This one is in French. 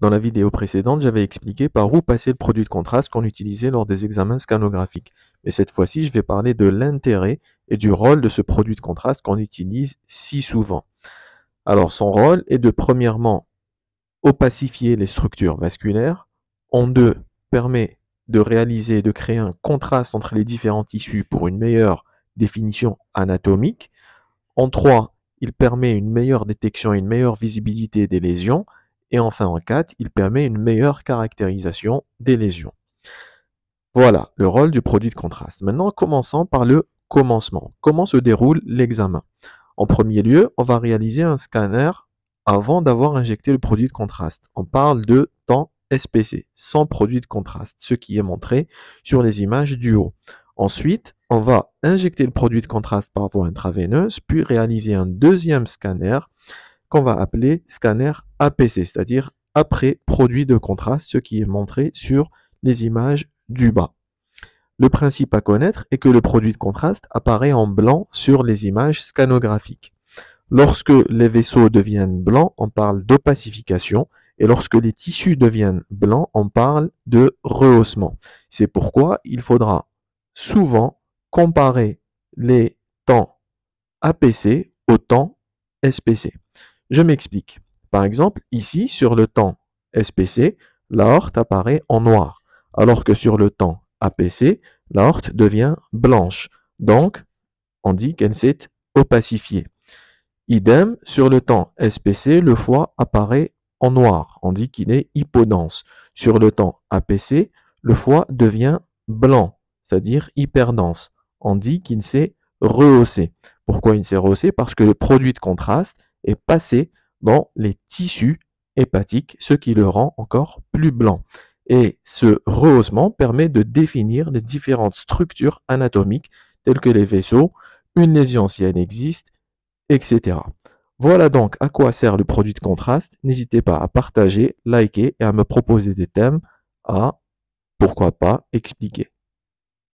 Dans la vidéo précédente, j'avais expliqué par où passer le produit de contraste qu'on utilisait lors des examens scanographiques. Mais cette fois-ci, je vais parler de l'intérêt et du rôle de ce produit de contraste qu'on utilise si souvent. Alors son rôle est de premièrement opacifier les structures vasculaires, en deux, permet de réaliser et de créer un contraste entre les différents tissus pour une meilleure définition anatomique, en trois, il permet une meilleure détection et une meilleure visibilité des lésions, et enfin en 4, il permet une meilleure caractérisation des lésions. Voilà le rôle du produit de contraste. Maintenant, commençons par le commencement. Comment se déroule l'examen En premier lieu, on va réaliser un scanner avant d'avoir injecté le produit de contraste. On parle de temps SPC, sans produit de contraste, ce qui est montré sur les images du haut. Ensuite, on va injecter le produit de contraste par voie intraveineuse, puis réaliser un deuxième scanner qu'on va appeler scanner APC, c'est-à-dire après produit de contraste, ce qui est montré sur les images du bas. Le principe à connaître est que le produit de contraste apparaît en blanc sur les images scanographiques. Lorsque les vaisseaux deviennent blancs, on parle d'opacification, et lorsque les tissus deviennent blancs, on parle de rehaussement. C'est pourquoi il faudra souvent comparer les temps APC au temps SPC. Je m'explique. Par exemple, ici, sur le temps SPC, l'aorte apparaît en noir, alors que sur le temps APC, l'aorte devient blanche. Donc, on dit qu'elle s'est opacifiée. Idem, sur le temps SPC, le foie apparaît en noir. On dit qu'il est hypodense. Sur le temps APC, le foie devient blanc, c'est-à-dire hyperdense. On dit qu'il s'est rehaussé. Pourquoi il s'est rehaussé Parce que le produit de contraste et passer dans les tissus hépatiques, ce qui le rend encore plus blanc. Et ce rehaussement permet de définir les différentes structures anatomiques telles que les vaisseaux, une lésion si elle existe, etc. Voilà donc à quoi sert le produit de contraste. N'hésitez pas à partager, liker et à me proposer des thèmes à, pourquoi pas, expliquer.